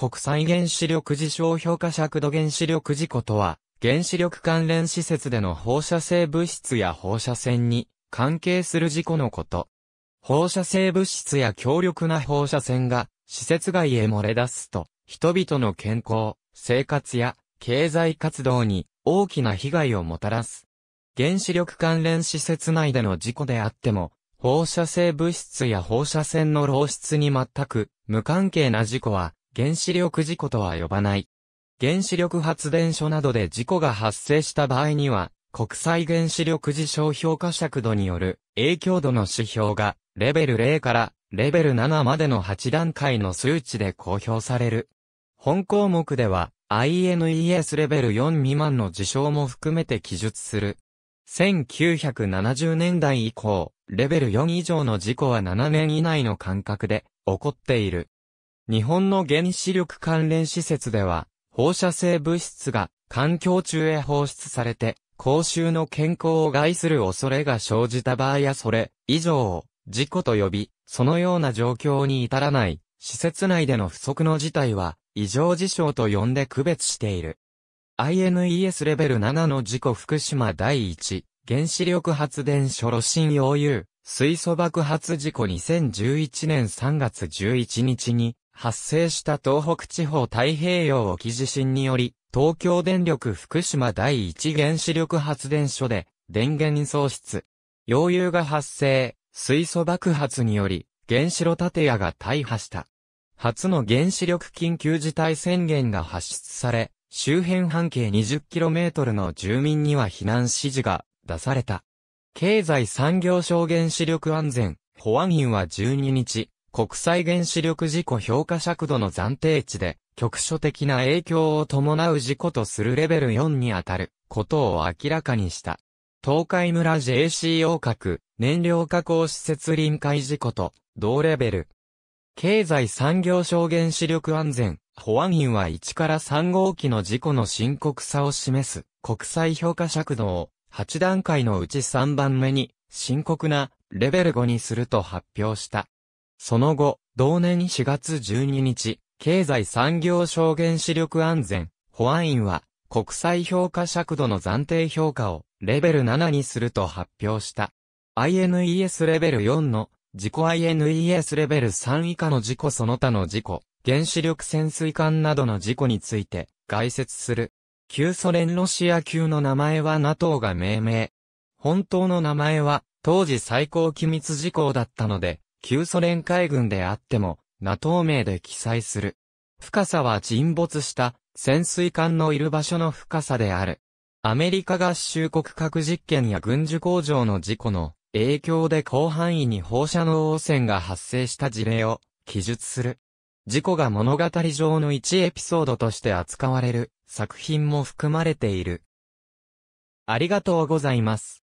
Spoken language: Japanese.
国際原子力事象評価尺度原子力事故とは、原子力関連施設での放射性物質や放射線に関係する事故のこと。放射性物質や強力な放射線が施設外へ漏れ出すと、人々の健康、生活や経済活動に大きな被害をもたらす。原子力関連施設内での事故であっても、放射性物質や放射線の漏出に全く無関係な事故は原子力事故とは呼ばない。原子力発電所などで事故が発生した場合には、国際原子力事象評価尺度による影響度の指標が、レベル0からレベル7までの8段階の数値で公表される。本項目では、INES レベル4未満の事象も含めて記述する。1970年代以降、レベル4以上の事故は7年以内の間隔で起こっている。日本の原子力関連施設では、放射性物質が環境中へ放出されて、公衆の健康を害する恐れが生じた場合やそれ以上を事故と呼び、そのような状況に至らない施設内での不測の事態は異常事象と呼んで区別している。INES レベル7の事故福島第1原子力発電所炉心溶融水素爆発事故2011年3月11日に発生した東北地方太平洋沖地震により、東京電力福島第一原子力発電所で、電源喪失。溶融が発生、水素爆発により、原子炉建屋が大破した。初の原子力緊急事態宣言が発出され、周辺半径 20km の住民には避難指示が出された。経済産業省原子力安全保安院は12日、国際原子力事故評価尺度の暫定値で、局所的な影響を伴う事故とするレベル4にあたることを明らかにした。東海村 JCO 核燃料加工施設臨海事故と同レベル。経済産業省原子力安全保安院は1から3号機の事故の深刻さを示す国際評価尺度を8段階のうち3番目に深刻なレベル5にすると発表した。その後、同年4月12日、経済産業省原子力安全保安院は、国際評価尺度の暫定評価をレベル7にすると発表した。INES レベル4の自己 INES レベル3以下の事故その他の事故、原子力潜水艦などの事故について概説する。旧ソ連ロシア級の名前は NATO が命名。本当の名前は当時最高機密事項だったので、旧ソ連海軍であっても、NATO 名で記載する。深さは沈没した潜水艦のいる場所の深さである。アメリカ合衆国核実験や軍需工場の事故の影響で広範囲に放射能汚染が発生した事例を記述する。事故が物語上の一エピソードとして扱われる作品も含まれている。ありがとうございます。